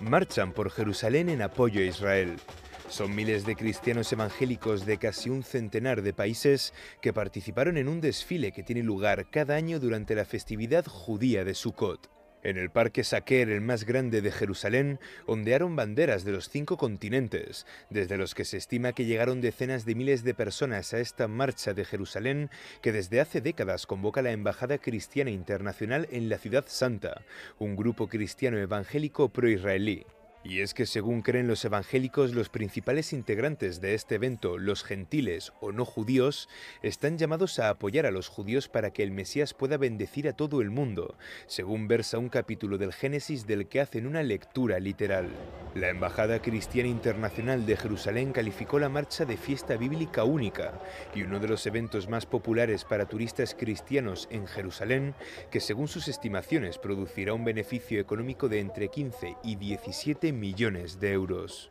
marchan por Jerusalén en apoyo a Israel. Son miles de cristianos evangélicos de casi un centenar de países que participaron en un desfile que tiene lugar cada año durante la festividad judía de Sukkot. En el Parque Saquer, el más grande de Jerusalén, ondearon banderas de los cinco continentes, desde los que se estima que llegaron decenas de miles de personas a esta marcha de Jerusalén que desde hace décadas convoca la Embajada Cristiana Internacional en la Ciudad Santa, un grupo cristiano evangélico pro-israelí. Y es que según creen los evangélicos, los principales integrantes de este evento, los gentiles o no judíos, están llamados a apoyar a los judíos para que el Mesías pueda bendecir a todo el mundo, según versa un capítulo del Génesis del que hacen una lectura literal. La Embajada Cristiana Internacional de Jerusalén calificó la marcha de fiesta bíblica única y uno de los eventos más populares para turistas cristianos en Jerusalén, que según sus estimaciones producirá un beneficio económico de entre 15 y 17 millones de euros.